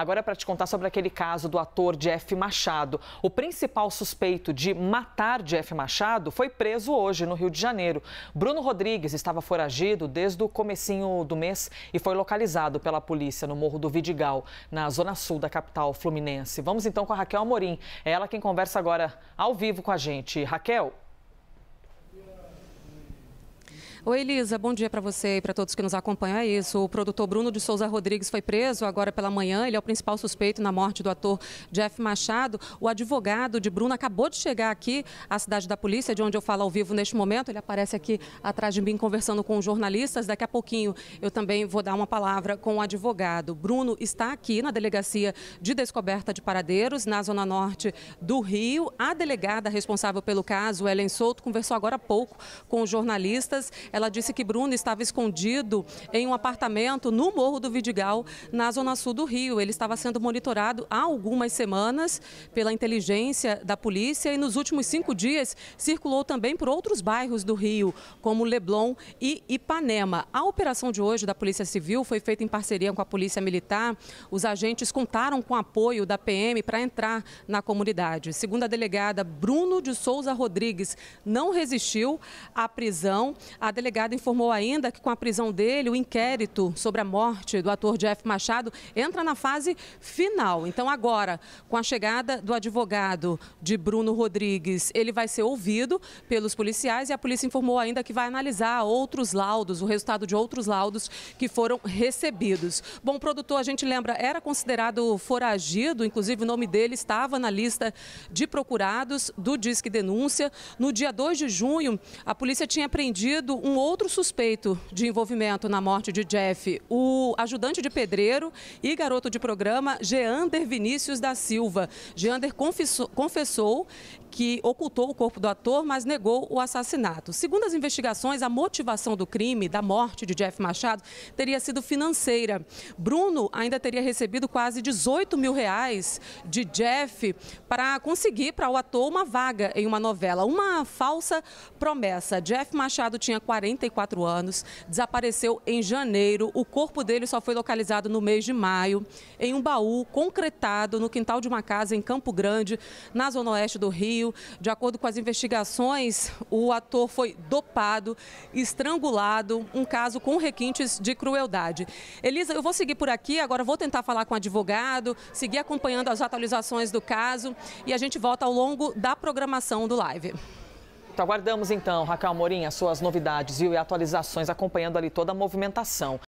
Agora, para te contar sobre aquele caso do ator Jeff Machado. O principal suspeito de matar Jeff Machado foi preso hoje no Rio de Janeiro. Bruno Rodrigues estava foragido desde o comecinho do mês e foi localizado pela polícia no Morro do Vidigal, na zona sul da capital fluminense. Vamos então com a Raquel Amorim. É ela quem conversa agora ao vivo com a gente. Raquel. Oi, Elisa, bom dia para você e para todos que nos acompanham. É isso, o produtor Bruno de Souza Rodrigues foi preso agora pela manhã. Ele é o principal suspeito na morte do ator Jeff Machado. O advogado de Bruno acabou de chegar aqui à cidade da polícia, de onde eu falo ao vivo neste momento. Ele aparece aqui atrás de mim conversando com jornalistas. Daqui a pouquinho eu também vou dar uma palavra com o advogado. Bruno está aqui na delegacia de descoberta de paradeiros, na zona norte do Rio. A delegada responsável pelo caso, Helen Souto, conversou agora há pouco com os jornalistas. Ela disse que Bruno estava escondido em um apartamento no Morro do Vidigal, na zona sul do Rio. Ele estava sendo monitorado há algumas semanas pela inteligência da polícia e nos últimos cinco dias circulou também por outros bairros do Rio, como Leblon e Ipanema. A operação de hoje da Polícia Civil foi feita em parceria com a Polícia Militar. Os agentes contaram com apoio da PM para entrar na comunidade. Segundo a delegada Bruno de Souza Rodrigues, não resistiu à prisão. A delegada informou ainda que com a prisão dele, o inquérito sobre a morte do ator Jeff Machado entra na fase final. Então agora, com a chegada do advogado de Bruno Rodrigues, ele vai ser ouvido pelos policiais e a polícia informou ainda que vai analisar outros laudos, o resultado de outros laudos que foram recebidos. Bom, o produtor, a gente lembra, era considerado foragido, inclusive o nome dele estava na lista de procurados do Disque Denúncia. No dia 2 de junho, a polícia tinha apreendido um um outro suspeito de envolvimento na morte de Jeff, o ajudante de pedreiro e garoto de programa Geander Vinícius da Silva. Geander confessou, que ocultou o corpo do ator, mas negou o assassinato. Segundo as investigações, a motivação do crime, da morte de Jeff Machado, teria sido financeira. Bruno ainda teria recebido quase 18 mil reais de Jeff para conseguir para o ator uma vaga em uma novela. Uma falsa promessa. Jeff Machado tinha 44 anos, desapareceu em janeiro. O corpo dele só foi localizado no mês de maio, em um baú concretado no quintal de uma casa em Campo Grande, na zona oeste do Rio Rio. De acordo com as investigações, o ator foi dopado, estrangulado, um caso com requintes de crueldade. Elisa, eu vou seguir por aqui, agora vou tentar falar com o advogado, seguir acompanhando as atualizações do caso e a gente volta ao longo da programação do live. Então, aguardamos então, Raquel Morim, as suas novidades viu, e atualizações acompanhando ali toda a movimentação.